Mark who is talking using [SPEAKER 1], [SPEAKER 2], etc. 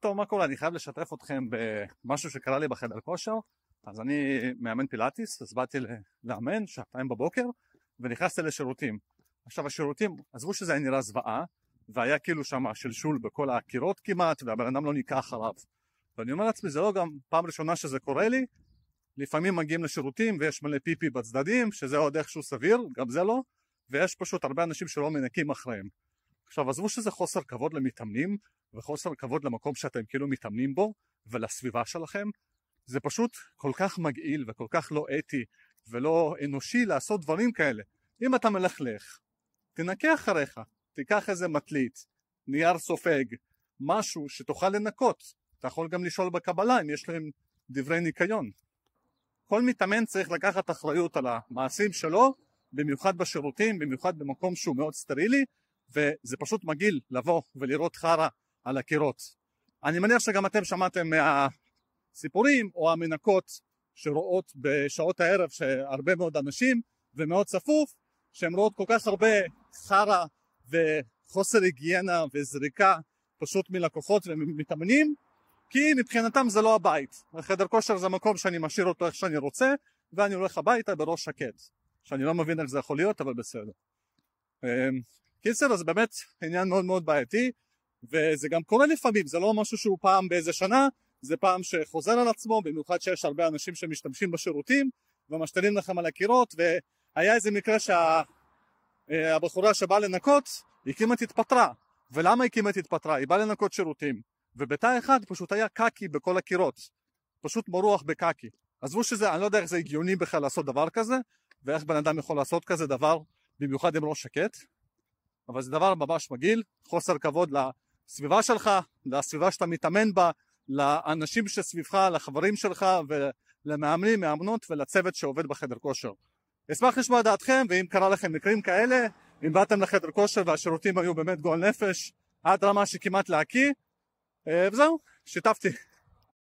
[SPEAKER 1] טוב, מה קורה? אני חייב לשתף אתכם במשהו שקרה לי בחדר כושר. אז אני מאמן פילאטיס, אז באתי לאמן שעתיים בבוקר, ונכנסתי לשירותים. עכשיו השירותים, עזבו שזה היה נראה זוועה, והיה כאילו שם שלשול בכל הקירות כמעט, והבן אדם לא ניקח אחריו. ואני אומר לעצמי, זה לא גם פעם ראשונה שזה קורה לי, לפעמים מגיעים לשירותים ויש מלא פיפי בצדדים, שזה עוד איכשהו סביר, גם זה לא, ויש פשוט הרבה אנשים שלא מנקים אחריהם. עכשיו עזבו שזה חוסר כבוד למתאמנים וחוסר כבוד למקום שאתם כאילו מתאמנים בו ולסביבה שלכם זה פשוט כל כך מגעיל וכל כך לא אתי ולא אנושי לעשות דברים כאלה אם אתה מלכלך תנקה אחריך תיקח איזה מטלית נייר סופג משהו שתוכל לנקות אתה יכול גם לשאול בקבלה אם יש להם דברי ניקיון כל מתאמן צריך לקחת אחריות על המעשים שלו במיוחד בשירותים במיוחד במקום שהוא מאוד סטרילי וזה פשוט מגעיל לבוא ולראות חרא על הקירות. אני מניח שגם אתם שמעתם מהסיפורים או המנקות שרואות בשעות הערב שהרבה מאוד אנשים ומאוד צפוף שהן רואות כל כך הרבה חרא וחוסר היגיינה וזריקה פשוט מלקוחות ומתאמנים כי מבחינתם זה לא הבית החדר כושר זה מקום שאני משאיר אותו איך שאני רוצה ואני הולך הביתה בראש שקט שאני לא מבין איך זה יכול להיות אבל בסדר אמ, קיצר, זה באמת עניין מאוד מאוד בעייתי, וזה גם קורה לפעמים, זה לא משהו שהוא פעם באיזה שנה, זה פעם שחוזר על עצמו, במיוחד שיש הרבה אנשים שמשתמשים בשירותים, ומשתילים לכם על הקירות, והיה איזה מקרה שהבחורה שה... אה, שבאה לנקות, היא כמעט התפטרה. ולמה היא כמעט התפטרה? היא באה לנקות שירותים, ובתא אחד פשוט היה קקי בכל הקירות, פשוט מרוח בקקי. עזבו שזה, אני לא יודע איך זה הגיוני בכלל לעשות דבר כזה, ואיך בן אדם יכול לעשות כזה דבר, במיוחד עם ראש לא שקט, אבל זה דבר ממש מגעיל, חוסר כבוד לסביבה שלך, לסביבה שאתה מתאמן בה, לאנשים שסביבך, לחברים שלך ולמאמנים, מאמנות ולצוות שעובד בחדר כושר. אשמח לשמוע דעתכם, ואם קרה לכם מקרים כאלה, אם באתם לחדר כושר והשירותים היו באמת גועל נפש, עד רמה שכמעט להקיא, אה, וזהו, שיתפתי.